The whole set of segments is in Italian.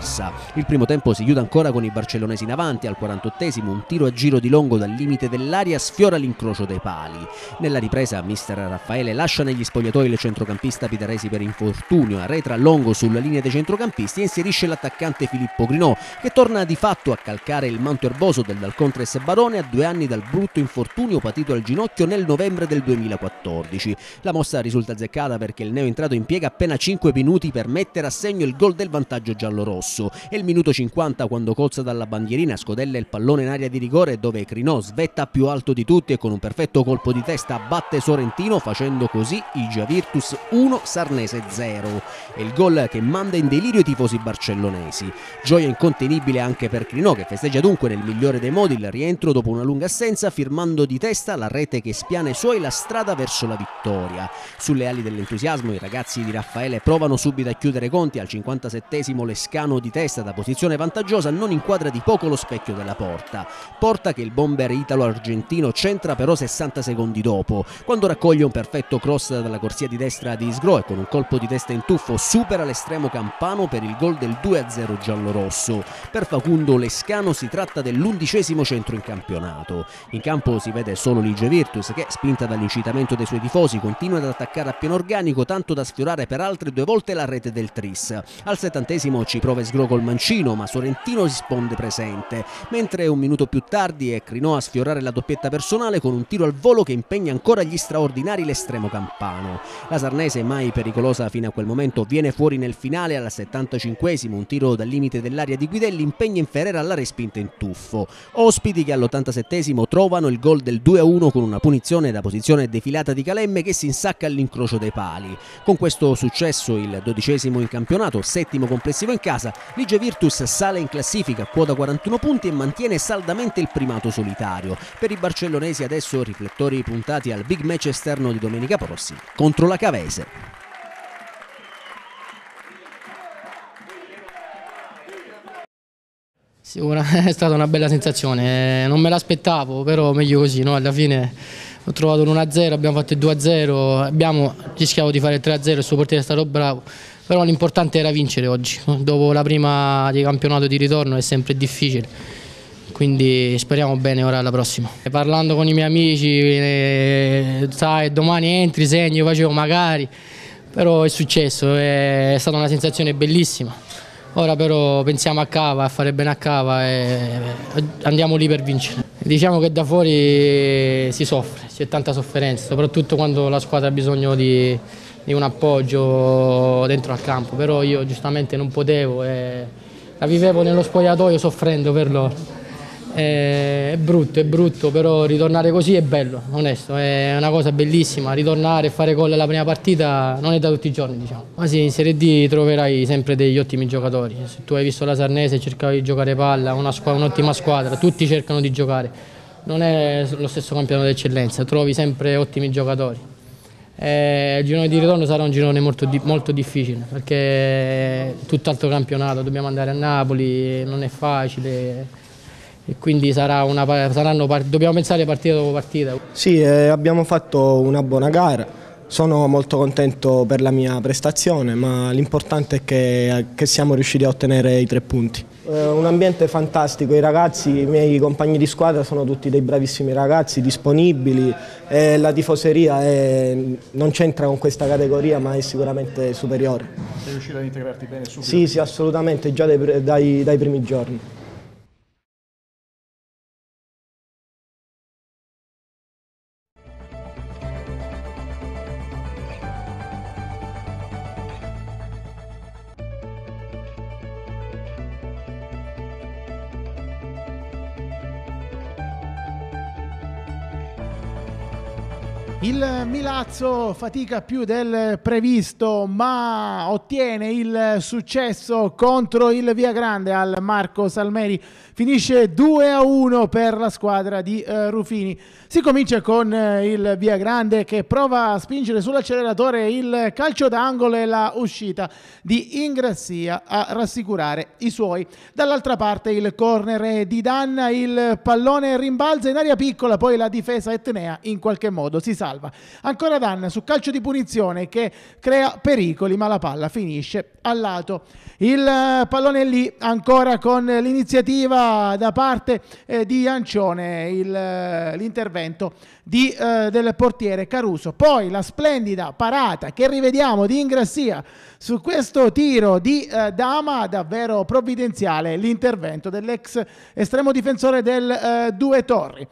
persa. Il primo tempo si chiude ancora con i barcellonesi in avanti, al 48esimo un tiro a giro di Longo dal limite dell'aria sfiora l'incrocio dei pali. Nella ripresa mister Raffaele lascia negli spogliatoi il centrocampista Pitaresi per infortunio, arretra Longo sulla linea dei centrocampisti e inserisce l'attaccante Filippo Grinò che torna di fatto a calcare il manto erboso del Dalcontres Barone a due anni dal brutto infortunio patito al ginocchio nel novembre del 2014. La mossa risulta azzeccata perché il neo entrato impiega appena 5 minuti per mettere a segno il gol del vantaggio giallo-rosso rosso e il minuto 50 quando colza dalla bandierina scodella il pallone in area di rigore dove Crinò svetta più alto di tutti e con un perfetto colpo di testa batte Sorrentino facendo così il Virtus 1 Sarnese 0 È il gol che manda in delirio i tifosi barcellonesi. Gioia incontenibile anche per Crinò che festeggia dunque nel migliore dei modi il rientro dopo una lunga assenza firmando di testa la rete che spiana i suoi la strada verso la vittoria. Sulle ali dell'entusiasmo i ragazzi di Raffaele provano subito a chiudere conti al 57 Lescano di testa da posizione vantaggiosa non inquadra di poco lo specchio della porta. Porta che il bomber italo-argentino centra però 60 secondi dopo, quando raccoglie un perfetto cross dalla corsia di destra di Isgro e con un colpo di testa in tuffo supera l'estremo campano per il gol del 2-0 giallo-rosso. Per Facundo Lescano si tratta dell'undicesimo centro in campionato. In campo si vede solo Lige Virtus che, spinta dall'incitamento dei suoi tifosi, continua ad attaccare a pieno organico tanto da sfiorare per altre due volte la rete del Tris. Al settantesimo ci prova Osgro col mancino, ma Sorrentino risponde presente, mentre un minuto più tardi è Crinò a sfiorare la doppietta personale con un tiro al volo che impegna ancora gli straordinari l'estremo campano. La Sarnese, mai pericolosa fino a quel momento, viene fuori nel finale al 75esimo, un tiro dal limite dell'area di Guidelli impegna in Ferrera la respinta in tuffo. Ospiti che all'87esimo trovano il gol del 2-1 con una punizione da posizione defilata di Calemme che si insacca all'incrocio dei pali. Con questo successo il dodicesimo in campionato, settimo complessivo in casa, Ligia Virtus sale in classifica, a quota 41 punti e mantiene saldamente il primato solitario. Per i barcellonesi adesso riflettori puntati al big match esterno di domenica prossima contro la Cavese. Sicura, è stata una bella sensazione, eh, non me l'aspettavo, però meglio così, no? alla fine ho trovato l'1-0, abbiamo fatto il 2-0, abbiamo rischiato di fare il 3-0, il suo portiere è stato bravo, però l'importante era vincere oggi, dopo la prima di campionato di ritorno è sempre difficile, quindi speriamo bene ora alla prossima. parlando con i miei amici, eh, sai, domani entri, segni, io facevo magari, però è successo, è stata una sensazione bellissima. Ora però pensiamo a Cava, a fare bene a Cava e eh, andiamo lì per vincere. Diciamo che da fuori si soffre, c'è tanta sofferenza, soprattutto quando la squadra ha bisogno di, di un appoggio dentro al campo, però io giustamente non potevo e la vivevo nello spogliatoio soffrendo per loro. È brutto, è brutto, però ritornare così è bello, onesto, è una cosa bellissima, ritornare e fare gol alla prima partita non è da tutti i giorni, diciamo. Ma sì, in Serie D troverai sempre degli ottimi giocatori, se tu hai visto la Sarnese cercavi di giocare palla, un'ottima squadra, tutti cercano di giocare, non è lo stesso campionato d'eccellenza, trovi sempre ottimi giocatori. Eh, il girone di ritorno sarà un girone molto, molto difficile perché è tutt'altro campionato, dobbiamo andare a Napoli, non è facile e quindi sarà una, saranno, dobbiamo pensare partita dopo partita. Sì, eh, abbiamo fatto una buona gara, sono molto contento per la mia prestazione ma l'importante è che, che siamo riusciti a ottenere i tre punti. Eh, un ambiente fantastico, i ragazzi, i miei compagni di squadra sono tutti dei bravissimi ragazzi, disponibili, eh, la tifoseria è, non c'entra con questa categoria ma è sicuramente superiore. Sei riuscito ad integrarti bene subito? Sì, sì, assolutamente, già dai, dai, dai primi giorni. Il Milazzo fatica più del previsto ma ottiene il successo contro il Via Grande al Marco Salmeri. Finisce 2 a 1 per la squadra di eh, Rufini. Si comincia con eh, il Via Grande che prova a spingere sull'acceleratore il calcio d'angolo e la uscita di Ingrassia a rassicurare i suoi. Dall'altra parte il corner di Danna, il pallone rimbalza in aria piccola, poi la difesa etnea in qualche modo si sa salva. Ancora Danna su calcio di punizione che crea pericoli, ma la palla finisce al lato. Il eh, pallone lì ancora con l'iniziativa da parte eh, di Ancione, eh, l'intervento eh, del portiere Caruso. Poi la splendida parata che rivediamo di Ingrassia su questo tiro di eh, Dama, davvero provvidenziale l'intervento dell'ex estremo difensore del eh, Due Torri.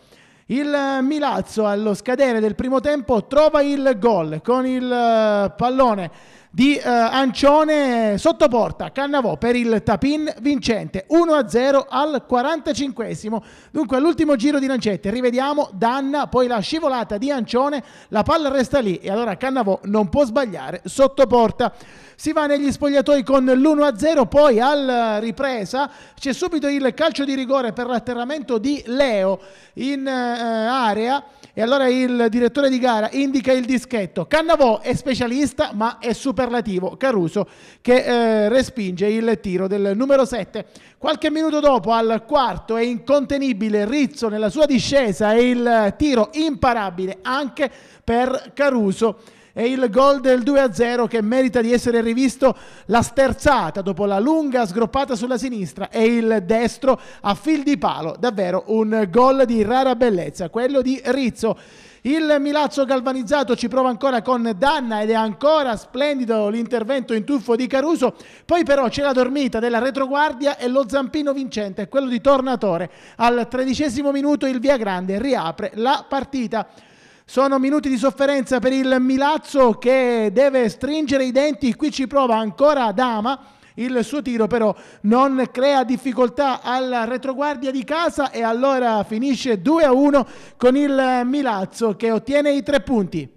Il Milazzo allo scadere del primo tempo trova il gol con il eh, pallone di eh, Ancione sottoporta, Cannavò per il tapin vincente 1-0 al 45esimo. Dunque all'ultimo giro di Lancette rivediamo Danna, poi la scivolata di Ancione, la palla resta lì e allora Cannavò non può sbagliare sottoporta. Si va negli spogliatoi con l'1-0, poi al ripresa c'è subito il calcio di rigore per l'atterramento di Leo in eh, area e allora il direttore di gara indica il dischetto. Cannavò è specialista ma è super superlativo Caruso che eh, respinge il tiro del numero 7. Qualche minuto dopo al quarto è incontenibile Rizzo nella sua discesa e il tiro imparabile anche per Caruso e il gol del 2-0 che merita di essere rivisto la sterzata dopo la lunga sgroppata sulla sinistra e il destro a fil di palo, davvero un gol di rara bellezza, quello di Rizzo il Milazzo galvanizzato ci prova ancora con Danna ed è ancora splendido l'intervento in tuffo di Caruso. Poi però c'è la dormita della retroguardia e lo zampino vincente, quello di Tornatore. Al tredicesimo minuto il Via Grande riapre la partita. Sono minuti di sofferenza per il Milazzo che deve stringere i denti. Qui ci prova ancora Dama il suo tiro però non crea difficoltà alla retroguardia di casa e allora finisce 2 a 1 con il Milazzo che ottiene i tre punti.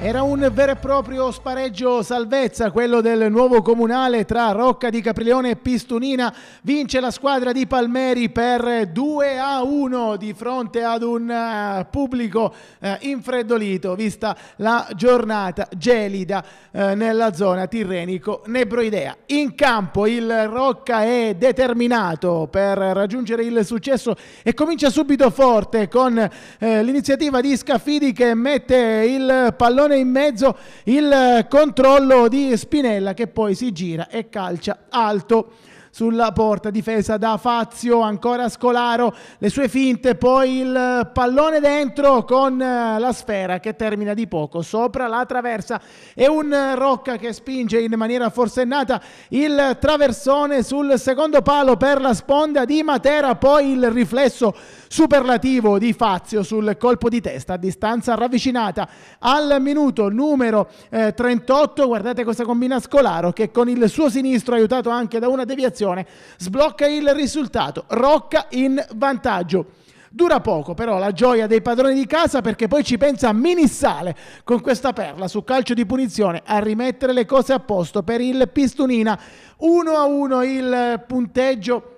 Era un vero e proprio spareggio salvezza quello del nuovo comunale tra Rocca di Caprileone e Pistunina. Vince la squadra di Palmeri per 2 a 1 di fronte ad un eh, pubblico eh, infreddolito vista la giornata gelida eh, nella zona tirrenico-nebroidea. In campo il Rocca è determinato per raggiungere il successo e comincia subito forte con l'iniziativa di Scafidi che mette il pallone pallone in mezzo, il controllo di Spinella che poi si gira e calcia alto sulla porta, difesa da Fazio, ancora Scolaro, le sue finte, poi il pallone dentro con eh, la sfera che termina di poco sopra la traversa e un Rocca che spinge in maniera forsennata il traversone sul secondo palo per la sponda di Matera, poi il riflesso superlativo di Fazio sul colpo di testa a distanza ravvicinata al minuto numero eh, 38, guardate cosa combina Scolaro che con il suo sinistro aiutato anche da una deviazione situazione, sblocca il risultato, Rocca in vantaggio. Dura poco però la gioia dei padroni di casa perché poi ci pensa Minissale con questa perla su calcio di punizione a rimettere le cose a posto per il Pistunina. 1 a 1 il punteggio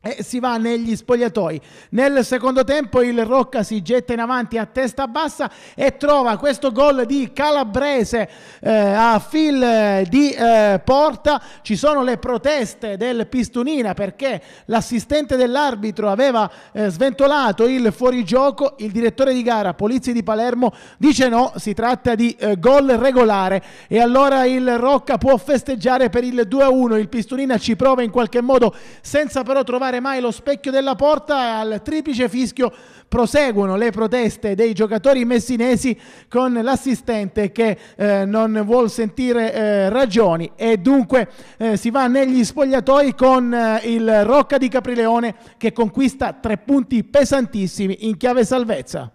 e si va negli spogliatoi. Nel secondo tempo il Rocca si getta in avanti a testa bassa e trova questo gol di Calabrese eh, a fil eh, di eh, porta. Ci sono le proteste del Pistunina perché l'assistente dell'arbitro aveva eh, sventolato il fuorigioco. Il direttore di gara, Polizzi di Palermo, dice no, si tratta di eh, gol regolare. E allora il Rocca può festeggiare per il 2-1. Il Pistunina ci prova in qualche modo senza però trovare trovare mai lo specchio della porta e al triplice fischio proseguono le proteste dei giocatori messinesi con l'assistente che eh, non vuol sentire eh, ragioni e dunque eh, si va negli spogliatoi con eh, il Rocca di Caprileone che conquista tre punti pesantissimi in chiave salvezza.